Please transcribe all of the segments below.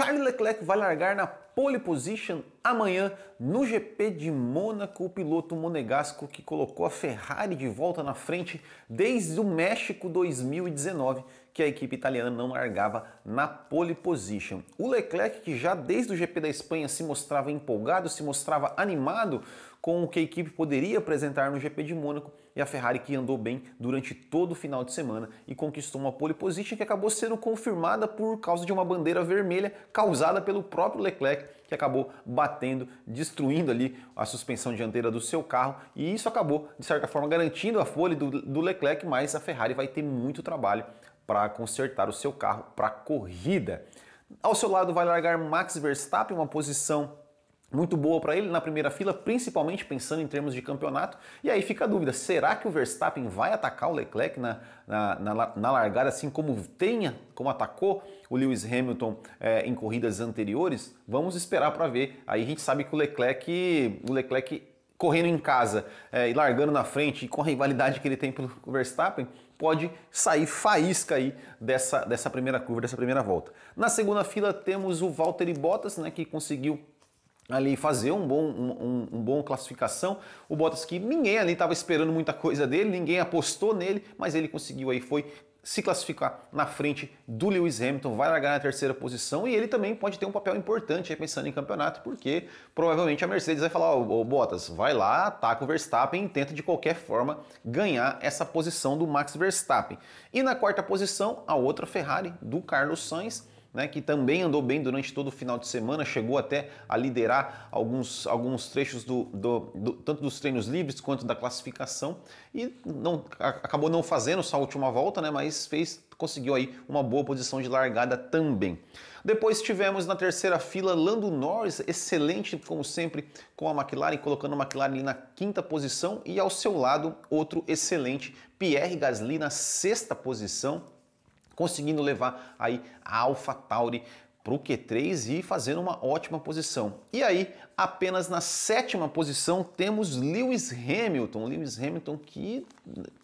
Charles Leclerc vai largar na pole position amanhã no GP de Mônaco, o piloto monegasco que colocou a Ferrari de volta na frente desde o México 2019, que a equipe italiana não largava na pole position. O Leclerc, que já desde o GP da Espanha se mostrava empolgado, se mostrava animado com o que a equipe poderia apresentar no GP de Mônaco, e a Ferrari que andou bem durante todo o final de semana e conquistou uma pole position que acabou sendo confirmada por causa de uma bandeira vermelha causada pelo próprio Leclerc que acabou batendo, destruindo ali a suspensão dianteira do seu carro e isso acabou, de certa forma, garantindo a folha do, do Leclerc, mas a Ferrari vai ter muito trabalho para consertar o seu carro para corrida. Ao seu lado vai largar Max Verstappen, uma posição muito boa para ele na primeira fila, principalmente pensando em termos de campeonato. E aí fica a dúvida: será que o Verstappen vai atacar o Leclerc na, na, na, na largada, assim como tenha, como atacou o Lewis Hamilton é, em corridas anteriores? Vamos esperar para ver. Aí a gente sabe que o Leclerc, o Leclerc correndo em casa é, e largando na frente, e com a rivalidade que ele tem pelo Verstappen, pode sair faísca aí dessa, dessa primeira curva, dessa primeira volta. Na segunda fila temos o Valtteri Bottas, né, que conseguiu ali fazer um bom, um, um, um bom classificação. O Bottas que ninguém ali estava esperando muita coisa dele, ninguém apostou nele, mas ele conseguiu aí, foi se classificar na frente do Lewis Hamilton, vai largar na terceira posição e ele também pode ter um papel importante aí pensando em campeonato, porque provavelmente a Mercedes vai falar: Ô oh, Bottas, vai lá, ataca o Verstappen e tenta de qualquer forma ganhar essa posição do Max Verstappen. E na quarta posição, a outra Ferrari do Carlos Sainz né, que também andou bem durante todo o final de semana, chegou até a liderar alguns, alguns trechos do, do, do tanto dos treinos livres quanto da classificação e não, acabou não fazendo sua última volta, né, mas fez conseguiu aí uma boa posição de largada também. Depois tivemos na terceira fila Lando Norris, excelente como sempre com a McLaren, colocando a McLaren na quinta posição e ao seu lado outro excelente Pierre Gasly na sexta posição conseguindo levar aí a Alpha Tauri para o Q3 e fazendo uma ótima posição. E aí, apenas na sétima posição, temos Lewis Hamilton. Lewis Hamilton que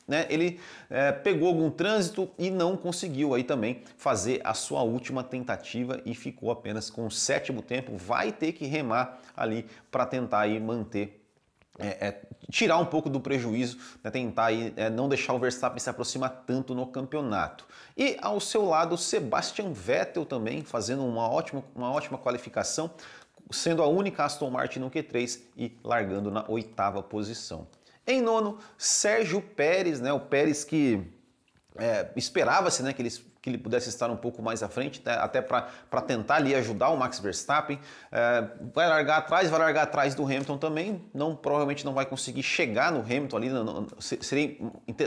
né, ele é, pegou algum trânsito e não conseguiu aí também fazer a sua última tentativa e ficou apenas com o sétimo tempo. Vai ter que remar ali para tentar aí manter é, é, tirar um pouco do prejuízo, né, tentar aí, é, não deixar o Verstappen se aproximar tanto no campeonato. E ao seu lado, Sebastian Vettel também fazendo uma ótima, uma ótima qualificação, sendo a única Aston Martin no Q3 e largando na oitava posição. Em nono, Sérgio Pérez, né, o Pérez que é, esperava-se né, que, ele, que ele pudesse estar um pouco mais à frente, né, até para tentar ali ajudar o Max Verstappen. É, vai largar atrás, vai largar atrás do Hamilton também. Não, provavelmente não vai conseguir chegar no Hamilton ali. seria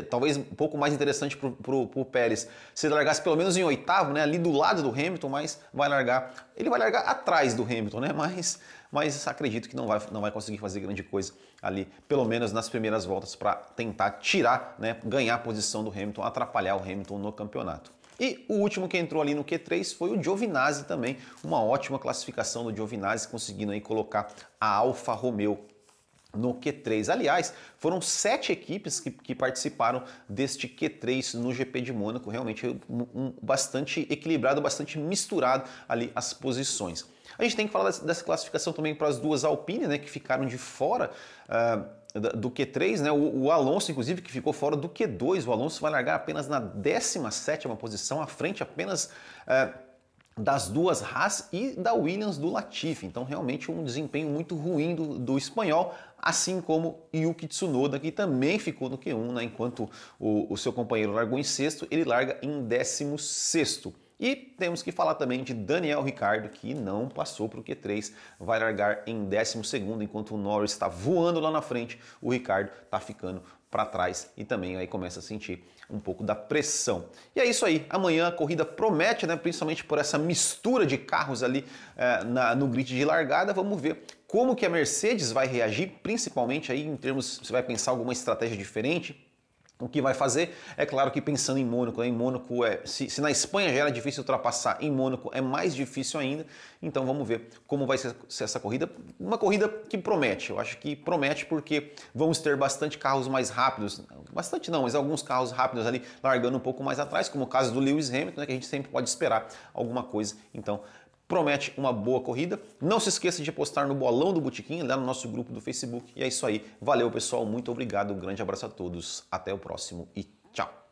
talvez um pouco mais interessante para o Pérez se ele largasse pelo menos em oitavo, né, ali do lado do Hamilton, mas vai largar. Ele vai largar atrás do Hamilton, né, mas, mas acredito que não vai, não vai conseguir fazer grande coisa ali, pelo menos nas primeiras voltas, para tentar tirar, né, ganhar a posição do Hamilton, atrapalhar atrapalhar o Hamilton no campeonato. E o último que entrou ali no Q3 foi o Giovinazzi também, uma ótima classificação do Giovinazzi, conseguindo aí colocar a Alfa Romeo no Q3. Aliás, foram sete equipes que, que, participaram deste Q3 no GP de Mônaco, realmente um, um, bastante equilibrado, bastante misturado ali as posições. A gente tem que falar dessa classificação também para as duas Alpine, né, que ficaram de fora. Uh, do Q3, né? O, o, Alonso, inclusive, que ficou fora do Q2. O Alonso vai largar apenas na 17 posição, à frente apenas. É, das duas Haas e da Williams do Latifi. Então, realmente um desempenho muito ruim do, do espanhol, assim como Yuki Tsunoda, que também ficou no Q1, né? enquanto o, o seu companheiro largou em sexto, ele larga em décimo sexto. E temos que falar também de Daniel Ricardo, que não passou para o Q3, vai largar em 12, enquanto o Norris está voando lá na frente, o Ricardo está ficando para trás e também aí começa a sentir um pouco da pressão. E é isso aí, amanhã a corrida promete, né, principalmente por essa mistura de carros ali é, na, no grid de largada, vamos ver como que a Mercedes vai reagir, principalmente aí em termos, você vai pensar alguma estratégia diferente, o que vai fazer? É claro que pensando em Mônaco, né? em Mônaco é, se, se, na Espanha já era difícil ultrapassar, em Mônaco é mais difícil ainda. Então vamos ver como vai ser, ser essa corrida. Uma corrida que promete, eu acho que promete porque vamos ter bastante carros mais rápidos, bastante não, mas alguns carros rápidos ali largando um pouco mais atrás, como o caso do Lewis Hamilton, né? que a gente sempre pode esperar alguma coisa. Então promete uma boa corrida. Não se esqueça de postar no bolão do Botiquim, lá no nosso grupo do Facebook. E é isso aí. Valeu, pessoal. Muito obrigado. Um grande abraço a todos. Até o próximo e tchau.